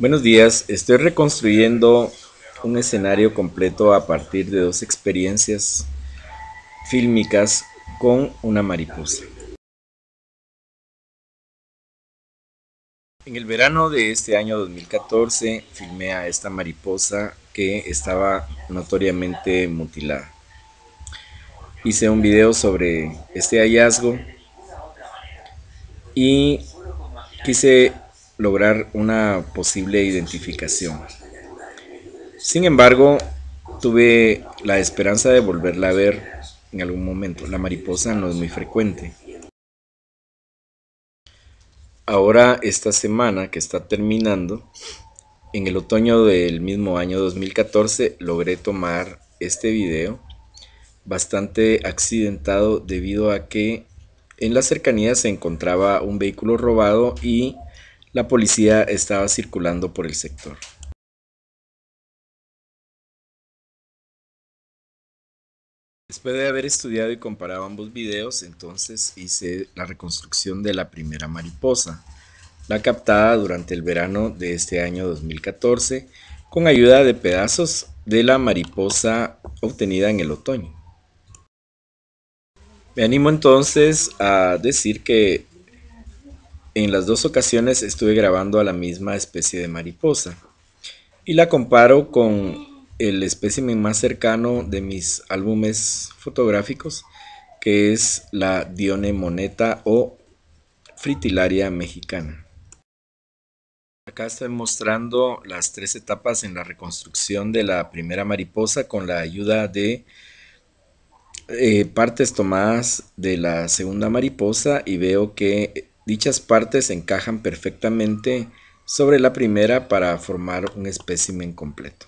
Buenos días, estoy reconstruyendo un escenario completo a partir de dos experiencias fílmicas con una mariposa. En el verano de este año 2014 filmé a esta mariposa que estaba notoriamente mutilada. Hice un video sobre este hallazgo y quise lograr una posible identificación. Sin embargo, tuve la esperanza de volverla a ver en algún momento. La mariposa no es muy frecuente. Ahora, esta semana que está terminando, en el otoño del mismo año 2014, logré tomar este video bastante accidentado debido a que en las cercanías se encontraba un vehículo robado y la policía estaba circulando por el sector. Después de haber estudiado y comparado ambos videos, entonces hice la reconstrucción de la primera mariposa, la captada durante el verano de este año 2014 con ayuda de pedazos de la mariposa obtenida en el otoño. Me animo entonces a decir que en las dos ocasiones estuve grabando a la misma especie de mariposa y la comparo con el espécimen más cercano de mis álbumes fotográficos, que es la Dione moneta o fritilaria mexicana. Acá estoy mostrando las tres etapas en la reconstrucción de la primera mariposa con la ayuda de eh, partes tomadas de la segunda mariposa y veo que Dichas partes encajan perfectamente sobre la primera para formar un espécimen completo.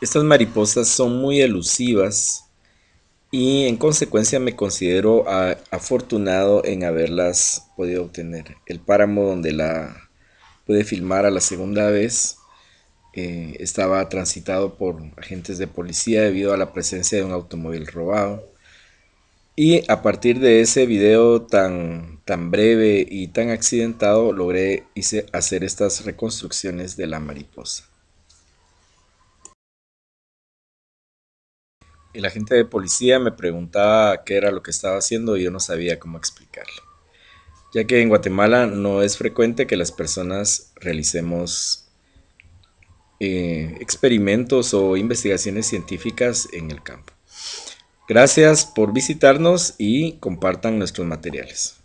Estas mariposas son muy elusivas y en consecuencia me considero afortunado en haberlas podido obtener. El páramo donde la pude filmar a la segunda vez eh, estaba transitado por agentes de policía debido a la presencia de un automóvil robado. Y a partir de ese video tan, tan breve y tan accidentado, logré hice hacer estas reconstrucciones de la mariposa. El agente de policía me preguntaba qué era lo que estaba haciendo y yo no sabía cómo explicarlo, ya que en Guatemala no es frecuente que las personas realicemos eh, experimentos o investigaciones científicas en el campo. Gracias por visitarnos y compartan nuestros materiales.